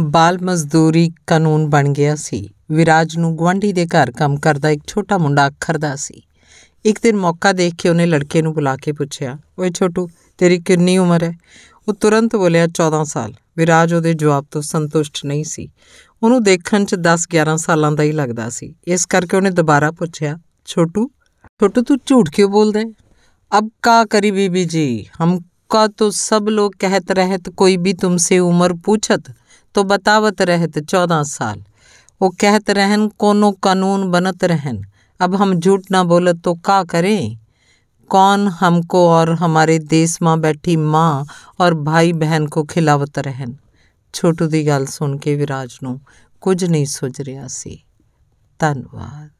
ਬਾਲ ਮਜ਼ਦੂਰੀ ਕਾਨੂੰਨ ਬਣ ਗਿਆ ਸੀ ਵਿਰਾਜ ਨੂੰ ਗਵਾਂਢੀ ਦੇ ਘਰ ਕੰਮ ਕਰਦਾ ਇੱਕ ਛੋਟਾ ਮੁੰਡਾ ਅਖਰਦਾ ਸੀ ਇੱਕ ਦਿਨ ਮੌਕਾ ਦੇਖ ਕੇ ਉਹਨੇ ਲੜਕੇ ਨੂੰ ਬੁਲਾ ਕੇ ਪੁੱਛਿਆ ਓਏ ਛੋਟੂ ਤੇਰੀ ਕਿੰਨੀ ਉਮਰ ਹੈ ਉਹ ਤੁਰੰਤ ਬੋਲਿਆ 14 ਸਾਲ ਵਿਰਾਜ ਉਹਦੇ ਜਵਾਬ ਤੋਂ ਸੰਤੁਸ਼ਟ ਨਹੀਂ ਸੀ ਉਹਨੂੰ ਦੇਖਣ 'ਚ 10-11 ਸਾਲਾਂ ਦਾ ਹੀ ਲੱਗਦਾ ਸੀ ਇਸ ਕਰਕੇ ਉਹਨੇ ਦੁਬਾਰਾ ਪੁੱਛਿਆ ਛੋਟੂ ਛੋਟੂ ਤੂੰ ਝੂਠ ਕਿਉਂ ਬੋਲਦਾ ਹੈ ਅਬ ਕਾ ਕਰੀ ਬੀਬੀ ਜੀ ਹਮ ਕਾ ਤੋ ਸਭ ਲੋਕ ਕਹਿਤ ਰਹਿਤ ਕੋਈ ਵੀ ਤੁਮਸੇ ਉਮਰ ਪੁੱਛਤ ਤੋ ਬਤਾਵਤ ਰਹਿਤ 14 ਸਾਲ ਉਹ ਕਹਿਤ ਰਹਿਨ ਕੋਨੋ ਕਾਨੂੰਨ ਬਨਤ ਰਹਿਨ ਅਬ ਹਮ ਝੂਠ ਨਾ ਬੋਲਤ ਤੋ ਕਾ ਕਰੇ ਕੌਨ ਹਮਕੋ ਔਰ ਹਮਾਰੇ ਦੇਸ ਮਾਂ ਬੈਠੀ ਮਾਂ ਔਰ ਭਾਈ ਬਹਿਨ ਕੋ ਖਿਲਾਵਤ ਰਹਿਨ ਛੋਟੂ ਦੀ ਗੱਲ ਸੁਣ ਕੇ ਵਿਰਾਜ ਨੂੰ ਕੁਝ ਨਹੀਂ ਸੁਝ ਰਿਆ ਸੀ ਧੰਨਵਾਦ